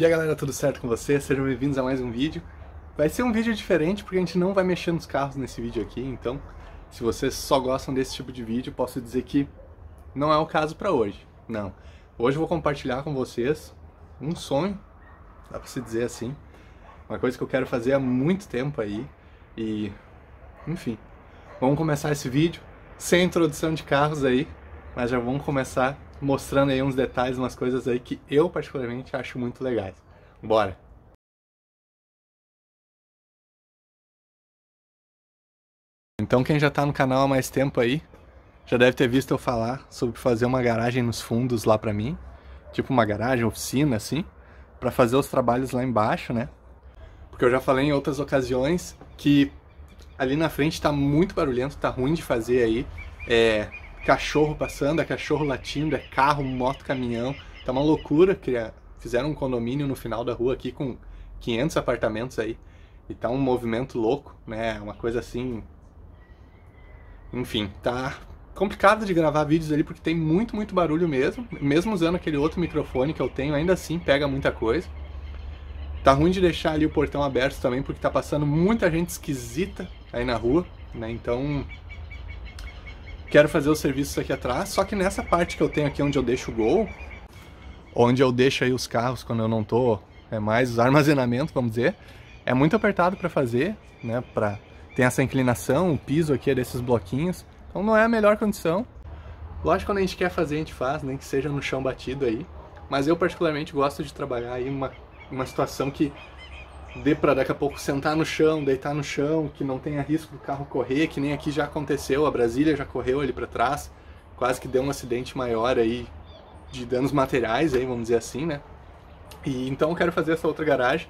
E aí galera, tudo certo com vocês? Sejam bem-vindos a mais um vídeo. Vai ser um vídeo diferente porque a gente não vai mexer nos carros nesse vídeo aqui, então se vocês só gostam desse tipo de vídeo, posso dizer que não é o caso para hoje, não. Hoje eu vou compartilhar com vocês um sonho, dá para se dizer assim, uma coisa que eu quero fazer há muito tempo aí e, enfim, vamos começar esse vídeo sem introdução de carros aí, mas já vamos começar mostrando aí uns detalhes, umas coisas aí que eu particularmente acho muito legais. Bora! Então quem já está no canal há mais tempo aí, já deve ter visto eu falar sobre fazer uma garagem nos fundos lá para mim, tipo uma garagem, oficina assim, para fazer os trabalhos lá embaixo, né? Porque eu já falei em outras ocasiões que ali na frente está muito barulhento, está ruim de fazer aí, é, cachorro passando, é cachorro latindo, é carro, moto, caminhão. Tá uma loucura. Criar... Fizeram um condomínio no final da rua aqui com 500 apartamentos aí. E tá um movimento louco, né? É uma coisa assim. Enfim, tá complicado de gravar vídeos ali porque tem muito, muito barulho mesmo. Mesmo usando aquele outro microfone que eu tenho, ainda assim pega muita coisa. Tá ruim de deixar ali o portão aberto também porque tá passando muita gente esquisita aí na rua, né? Então quero fazer os serviços aqui atrás, só que nessa parte que eu tenho aqui onde eu deixo o gol, onde eu deixo aí os carros quando eu não tô, é mais os armazenamento, vamos dizer, é muito apertado para fazer, né, pra, tem essa inclinação, o piso aqui é desses bloquinhos, então não é a melhor condição. Lógico, quando a gente quer fazer, a gente faz, nem que seja no chão batido aí, mas eu particularmente gosto de trabalhar aí uma, uma situação que dê para daqui a pouco sentar no chão, deitar no chão, que não tenha risco do carro correr, que nem aqui já aconteceu, a Brasília já correu ali para trás, quase que deu um acidente maior aí de danos materiais aí, vamos dizer assim, né? E então eu quero fazer essa outra garagem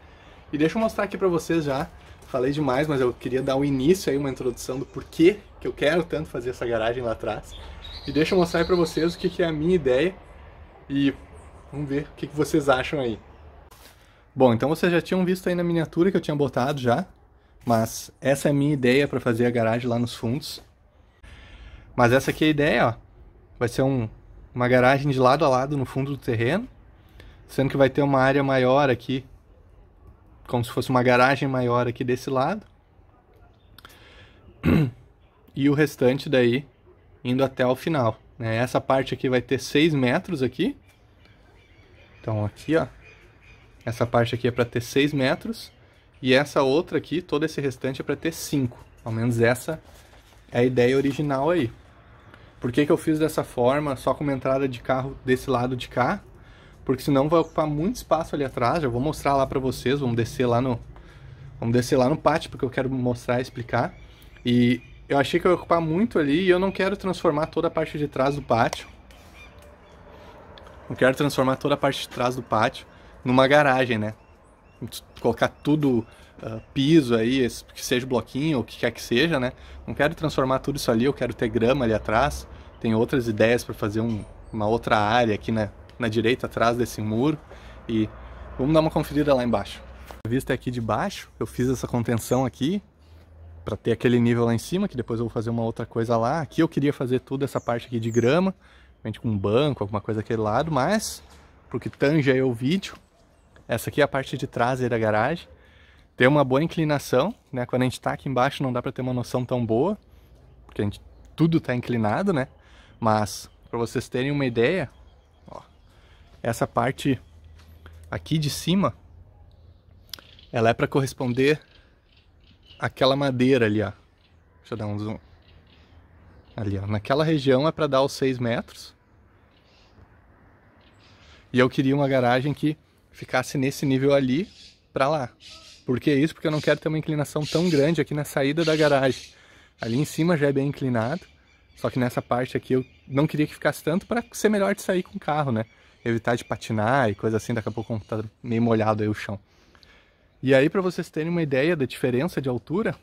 e deixa eu mostrar aqui para vocês já. Falei demais, mas eu queria dar o um início aí, uma introdução do porquê que eu quero tanto fazer essa garagem lá atrás. E deixa eu mostrar aí para vocês o que, que é a minha ideia e vamos ver o que, que vocês acham aí. Bom, então vocês já tinham visto aí na miniatura que eu tinha botado já, mas essa é a minha ideia para fazer a garagem lá nos fundos. Mas essa aqui é a ideia, ó. Vai ser um, uma garagem de lado a lado no fundo do terreno, sendo que vai ter uma área maior aqui, como se fosse uma garagem maior aqui desse lado. E o restante daí indo até o final. Né? Essa parte aqui vai ter 6 metros aqui. Então aqui, ó, essa parte aqui é para ter 6 metros e essa outra aqui, todo esse restante é para ter 5. Ao menos essa é a ideia original aí. Por que, que eu fiz dessa forma, só com uma entrada de carro desse lado de cá? Porque senão vai ocupar muito espaço ali atrás, já vou mostrar lá para vocês, vamos descer lá no vamos descer lá no pátio porque eu quero mostrar e explicar. E eu achei que eu ia ocupar muito ali e eu não quero transformar toda a parte de trás do pátio. Não quero transformar toda a parte de trás do pátio numa garagem, né? Colocar tudo uh, piso aí, que seja bloquinho, o que quer que seja, né? Não quero transformar tudo isso ali, eu quero ter grama ali atrás. Tem outras ideias para fazer um, uma outra área aqui na, na direita, atrás desse muro. E vamos dar uma conferida lá embaixo. A vista é aqui de baixo, eu fiz essa contenção aqui, para ter aquele nível lá em cima, que depois eu vou fazer uma outra coisa lá. Aqui eu queria fazer toda essa parte aqui de grama, com um banco, alguma coisa daquele lado, mas porque que tange aí o vídeo, essa aqui é a parte de trás da garagem. Tem uma boa inclinação, né? Quando a gente tá aqui embaixo não dá para ter uma noção tão boa, porque a gente, tudo tá inclinado, né? Mas para vocês terem uma ideia, ó, essa parte aqui de cima, ela é para corresponder àquela madeira ali, ó. Deixa eu dar um zoom. Ali, ó. Naquela região é para dar os 6 metros. E eu queria uma garagem que ficasse nesse nível ali para lá. Por que isso? Porque eu não quero ter uma inclinação tão grande aqui na saída da garagem. Ali em cima já é bem inclinado, só que nessa parte aqui eu não queria que ficasse tanto para ser melhor de sair com o carro, né? Evitar de patinar e coisa assim, daqui a pouco tá meio molhado aí o chão. E aí para vocês terem uma ideia da diferença de altura,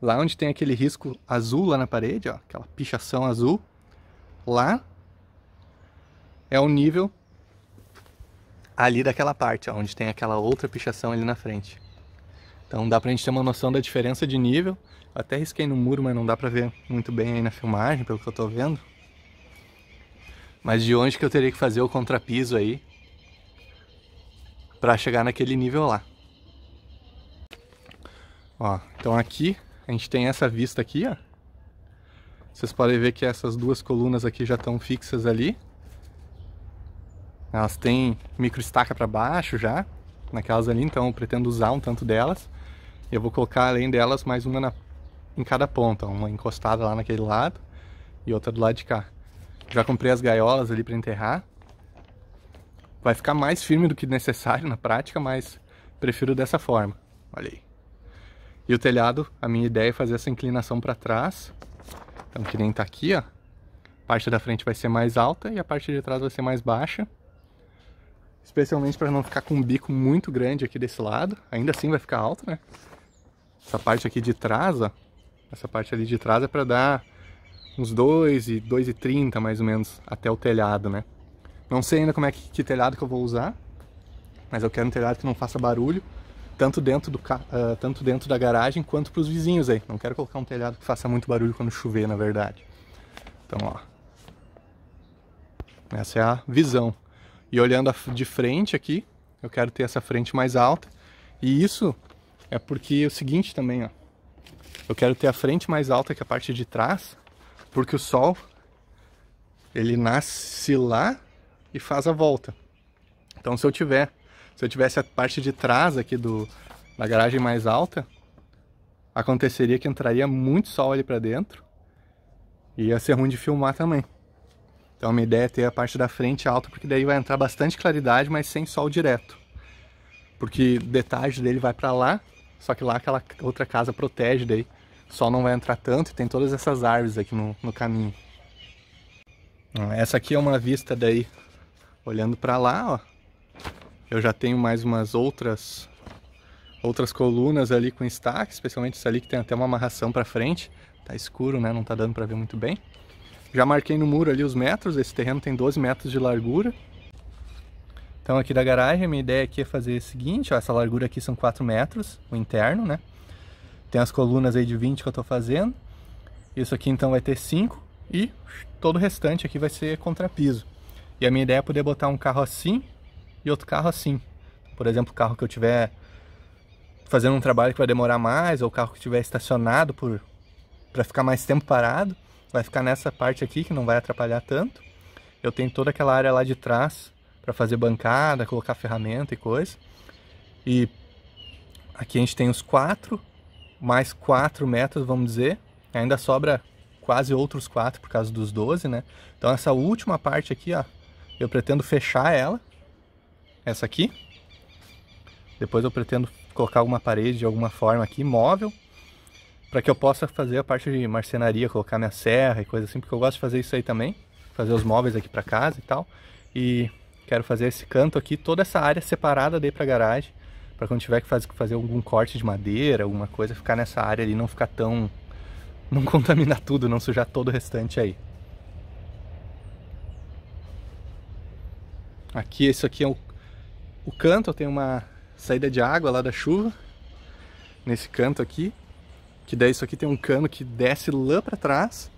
lá onde tem aquele risco azul lá na parede, ó, aquela pichação azul, lá é o nível ali daquela parte, ó, onde tem aquela outra pichação ali na frente. Então dá pra gente ter uma noção da diferença de nível. Eu até risquei no muro, mas não dá pra ver muito bem aí na filmagem, pelo que eu tô vendo. Mas de onde que eu teria que fazer o contrapiso aí pra chegar naquele nível lá. Ó, então aqui a gente tem essa vista aqui, ó. Vocês podem ver que essas duas colunas aqui já estão fixas ali. Elas têm microestaca para baixo já, naquelas ali, então eu pretendo usar um tanto delas. Eu vou colocar além delas mais uma na, em cada ponta, uma encostada lá naquele lado e outra do lado de cá. Já comprei as gaiolas ali para enterrar. Vai ficar mais firme do que necessário na prática, mas prefiro dessa forma. Olha aí. E o telhado, a minha ideia é fazer essa inclinação para trás. Então que nem tá aqui, ó. A parte da frente vai ser mais alta e a parte de trás vai ser mais baixa especialmente para não ficar com um bico muito grande aqui desse lado. Ainda assim vai ficar alto, né? Essa parte aqui de trás, ó, essa parte ali de trás é para dar uns 2 e 2,30 mais ou menos até o telhado, né? Não sei ainda como é que, que, telhado que eu vou usar, mas eu quero um telhado que não faça barulho, tanto dentro, do, uh, tanto dentro da garagem quanto para os vizinhos aí. Não quero colocar um telhado que faça muito barulho quando chover, na verdade. Então, ó. Essa é a visão. E olhando de frente aqui, eu quero ter essa frente mais alta. E isso é porque é o seguinte também, ó. Eu quero ter a frente mais alta que a parte de trás, porque o sol ele nasce lá e faz a volta. Então se eu tiver, se eu tivesse a parte de trás aqui do da garagem mais alta, aconteceria que entraria muito sol ali para dentro. E ia ser ruim de filmar também. Então uma ideia é ter a parte da frente alta, porque daí vai entrar bastante claridade, mas sem sol direto. Porque detalhe dele vai para lá, só que lá aquela outra casa protege daí. sol não vai entrar tanto e tem todas essas árvores aqui no, no caminho. Então, essa aqui é uma vista daí, olhando para lá, ó. Eu já tenho mais umas outras outras colunas ali com estaque, especialmente essa ali que tem até uma amarração para frente. Tá escuro, né? Não tá dando para ver muito bem. Já marquei no muro ali os metros, esse terreno tem 12 metros de largura. Então aqui da garagem, a minha ideia aqui é fazer o seguinte, ó, essa largura aqui são 4 metros, o interno, né? Tem as colunas aí de 20 que eu estou fazendo. Isso aqui então vai ter 5 e todo o restante aqui vai ser contrapiso. E a minha ideia é poder botar um carro assim e outro carro assim. Por exemplo, o carro que eu tiver fazendo um trabalho que vai demorar mais, ou o carro que estiver estacionado para ficar mais tempo parado, vai ficar nessa parte aqui que não vai atrapalhar tanto. Eu tenho toda aquela área lá de trás para fazer bancada, colocar ferramenta e coisa. E aqui a gente tem os quatro, mais quatro metros, vamos dizer. Ainda sobra quase outros quatro por causa dos 12, né? Então essa última parte aqui, ó, eu pretendo fechar ela, essa aqui. Depois eu pretendo colocar alguma parede de alguma forma aqui, móvel para que eu possa fazer a parte de marcenaria, colocar minha serra e coisa assim, porque eu gosto de fazer isso aí também, fazer os móveis aqui para casa e tal. E quero fazer esse canto aqui, toda essa área separada daí para garagem, para quando tiver que fazer, fazer algum corte de madeira, alguma coisa, ficar nessa área ali, não ficar tão não contaminar tudo, não sujar todo o restante aí. Aqui, isso aqui é o, o canto, tem uma saída de água lá da chuva, nesse canto aqui. Que daí isso aqui tem um cano que desce lá para trás,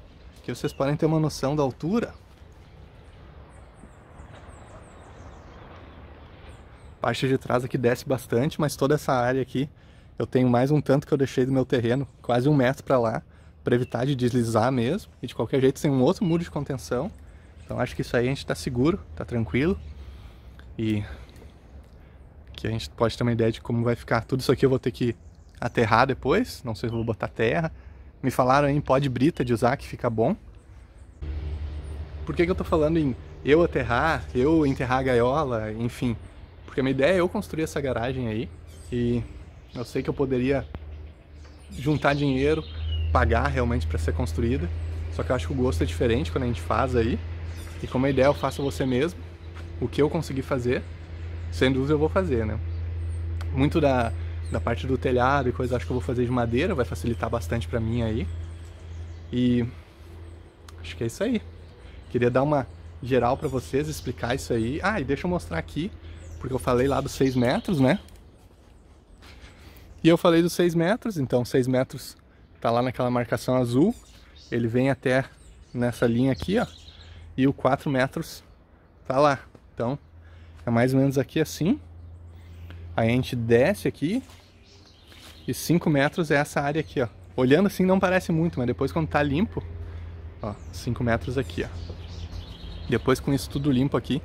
que vocês podem ter uma noção da altura. A parte de trás aqui desce bastante, mas toda essa área aqui eu tenho mais um tanto que eu deixei do meu terreno, quase um metro para lá, para evitar de deslizar mesmo. E de qualquer jeito tem um outro muro de contenção. Então acho que isso aí a gente está seguro, está tranquilo. E que a gente pode ter uma ideia de como vai ficar. Tudo isso aqui eu vou ter que aterrar depois, não sei se vou botar terra. Me falaram em pó de brita de usar que fica bom. Por que, que eu tô falando em eu aterrar, eu enterrar a gaiola, enfim? Porque a minha ideia é eu construir essa garagem aí e eu sei que eu poderia juntar dinheiro, pagar realmente para ser construída. Só que eu acho que o gosto é diferente quando a gente faz aí. E como a ideia eu faço você mesmo, o que eu conseguir fazer, sem dúvida eu vou fazer, né? Muito da, da parte do telhado e coisa, acho que eu vou fazer de madeira, vai facilitar bastante para mim aí. E acho que é isso aí. Queria dar uma geral para vocês, explicar isso aí. Ah, e deixa eu mostrar aqui, porque eu falei lá dos 6 metros, né? E eu falei dos 6 metros, então 6 metros tá lá naquela marcação azul, ele vem até nessa linha aqui, ó, e o 4 metros tá lá. Então, é mais ou menos aqui assim. Aí a gente desce aqui, e 5 metros é essa área aqui, ó. Olhando assim não parece muito, mas depois quando tá limpo, ó, 5 metros aqui, ó. Depois com isso tudo limpo aqui,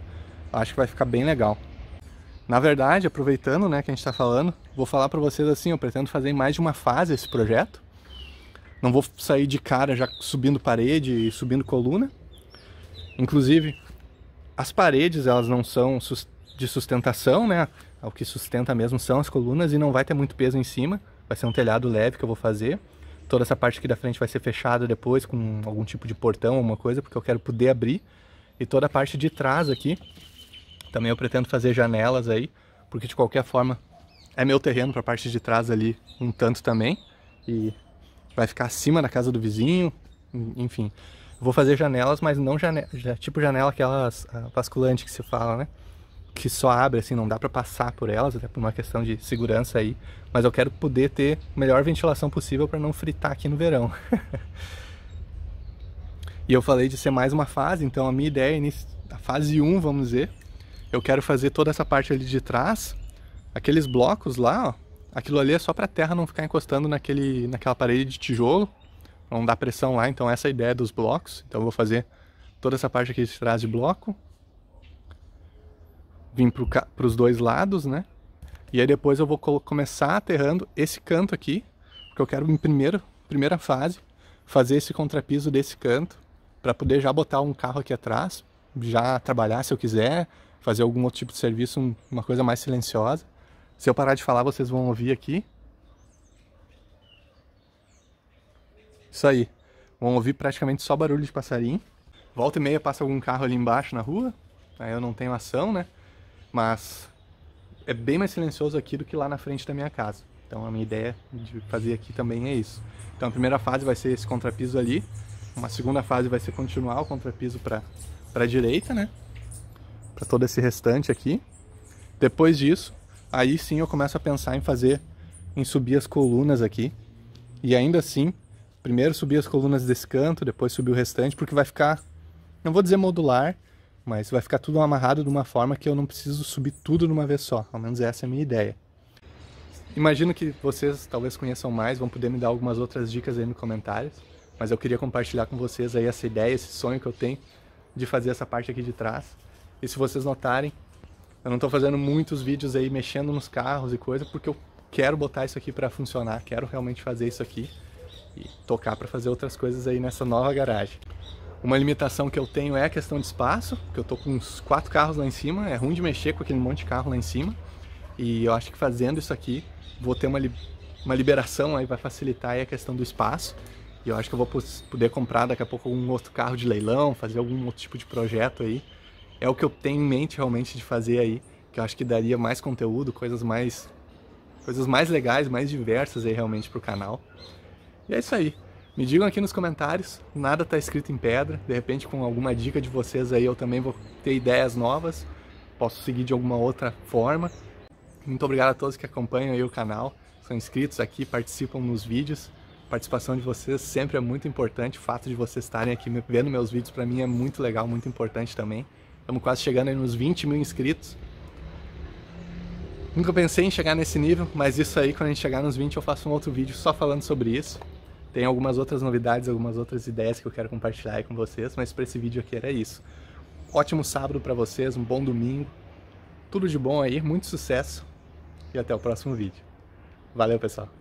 acho que vai ficar bem legal. Na verdade, aproveitando, né, que a gente tá falando, vou falar para vocês assim, eu pretendo fazer em mais de uma fase esse projeto. Não vou sair de cara já subindo parede e subindo coluna. Inclusive, as paredes, elas não são de sustentação, né? O que sustenta mesmo são as colunas e não vai ter muito peso em cima. Vai ser um telhado leve que eu vou fazer. Toda essa parte aqui da frente vai ser fechada depois com algum tipo de portão, alguma coisa, porque eu quero poder abrir. E toda a parte de trás aqui, também eu pretendo fazer janelas aí, porque de qualquer forma é meu terreno para a parte de trás ali um tanto também. E vai ficar acima da casa do vizinho, enfim. Vou fazer janelas, mas não janela, tipo janela aquelas ah, vasculante que se fala, né? que só abre, assim, não dá para passar por elas, até por uma questão de segurança aí, mas eu quero poder ter a melhor ventilação possível para não fritar aqui no verão. e eu falei de ser mais uma fase, então a minha ideia, é a fase 1, vamos dizer, eu quero fazer toda essa parte ali de trás, aqueles blocos lá, ó, aquilo ali é só para a terra não ficar encostando naquele, naquela parede de tijolo, não dar pressão lá, então essa é a ideia dos blocos, então eu vou fazer toda essa parte aqui de trás de bloco, vim para os dois lados, né? E aí depois eu vou começar aterrando esse canto aqui, porque eu quero em primeiro, primeira fase fazer esse contrapiso desse canto para poder já botar um carro aqui atrás, já trabalhar se eu quiser, fazer algum outro tipo de serviço, uma coisa mais silenciosa. Se eu parar de falar, vocês vão ouvir aqui. Isso aí. Vão ouvir praticamente só barulho de passarinho. Volta e meia passa algum carro ali embaixo na rua. Aí eu não tenho ação, né? Mas é bem mais silencioso aqui do que lá na frente da minha casa. Então a minha ideia de fazer aqui também é isso. Então a primeira fase vai ser esse contrapiso ali. Uma segunda fase vai ser continuar o contrapiso para a direita, né? Para todo esse restante aqui. Depois disso, aí sim eu começo a pensar em fazer, em subir as colunas aqui. E ainda assim, primeiro subir as colunas desse canto, depois subir o restante, porque vai ficar, não vou dizer modular, mas vai ficar tudo amarrado de uma forma que eu não preciso subir tudo de uma vez só, ao menos essa é a minha ideia. Imagino que vocês talvez conheçam mais, vão poder me dar algumas outras dicas aí nos comentários, mas eu queria compartilhar com vocês aí essa ideia, esse sonho que eu tenho de fazer essa parte aqui de trás. E se vocês notarem, eu não estou fazendo muitos vídeos aí mexendo nos carros e coisa, porque eu quero botar isso aqui para funcionar, quero realmente fazer isso aqui e tocar para fazer outras coisas aí nessa nova garagem. Uma limitação que eu tenho é a questão de espaço, porque eu tô com uns quatro carros lá em cima, é ruim de mexer com aquele monte de carro lá em cima. E eu acho que fazendo isso aqui, vou ter uma, li uma liberação aí, vai facilitar aí a questão do espaço. E eu acho que eu vou poder comprar daqui a pouco um outro carro de leilão, fazer algum outro tipo de projeto aí. É o que eu tenho em mente realmente de fazer aí, que eu acho que daria mais conteúdo, coisas mais coisas mais legais, mais diversas aí realmente pro canal. E é isso aí. Me digam aqui nos comentários, nada está escrito em pedra, de repente com alguma dica de vocês aí eu também vou ter ideias novas, posso seguir de alguma outra forma. Muito obrigado a todos que acompanham aí o canal, são inscritos aqui, participam nos vídeos. A participação de vocês sempre é muito importante, o fato de vocês estarem aqui vendo meus vídeos para mim é muito legal, muito importante também. Estamos quase chegando aí nos 20 mil inscritos. Nunca pensei em chegar nesse nível, mas isso aí, quando a gente chegar nos 20 eu faço um outro vídeo só falando sobre isso. Tem algumas outras novidades, algumas outras ideias que eu quero compartilhar aí com vocês, mas para esse vídeo aqui era isso. Ótimo sábado para vocês, um bom domingo. Tudo de bom aí, muito sucesso e até o próximo vídeo. Valeu, pessoal!